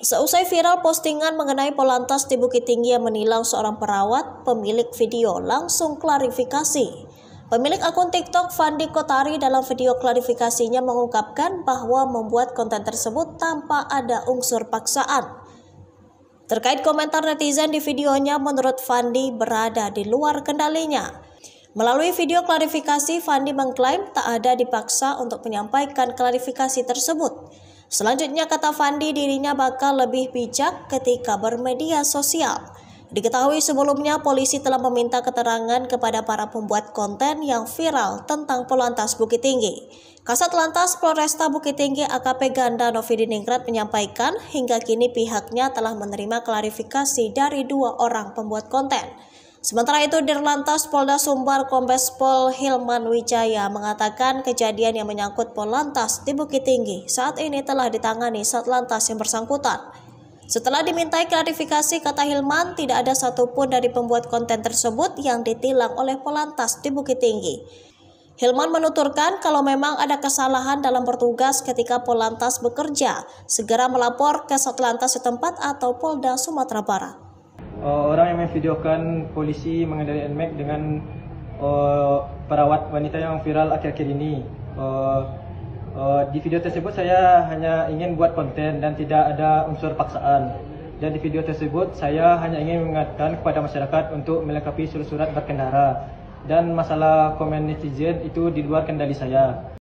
Seusai viral postingan mengenai polantas di Bukit Tinggi yang menilang seorang perawat, pemilik video langsung klarifikasi. Pemilik akun TikTok Fandi Kotari dalam video klarifikasinya mengungkapkan bahwa membuat konten tersebut tanpa ada unsur paksaan. Terkait komentar netizen di videonya, menurut Fandi berada di luar kendalinya. Melalui video klarifikasi, Fandi mengklaim tak ada dipaksa untuk menyampaikan klarifikasi tersebut. Selanjutnya kata Fandi dirinya bakal lebih bijak ketika bermedia sosial. Diketahui sebelumnya polisi telah meminta keterangan kepada para pembuat konten yang viral tentang Polantas Bukit Tinggi. Kasat Lantas Polresta Bukit Tinggi AKP Ganda Novi Diningrat menyampaikan hingga kini pihaknya telah menerima klarifikasi dari dua orang pembuat konten. Sementara itu Dirlantas Polda Sumbar Kombes Pol Hilman Wijaya mengatakan kejadian yang menyangkut Polantas di Bukit Tinggi saat ini telah ditangani Satlantas yang bersangkutan. Setelah dimintai klarifikasi, kata Hilman, tidak ada satupun dari pembuat konten tersebut yang ditilang oleh Polantas di Bukit Tinggi. Hilman menuturkan kalau memang ada kesalahan dalam bertugas ketika Polantas bekerja, segera melapor ke Satlantas setempat atau Polda Sumatera Barat. uh, orang yang memvideokan polisi mengendarai NMAX dengan uh, perawat wanita yang viral akhir-akhir ini. Uh, uh, di video tersebut saya hanya ingin buat konten dan tidak ada unsur paksaan. Dan di video tersebut saya hanya ingin mengingatkan kepada masyarakat untuk melengkapi surat-surat berkendara. Dan masalah komen netizen itu di luar kendali saya.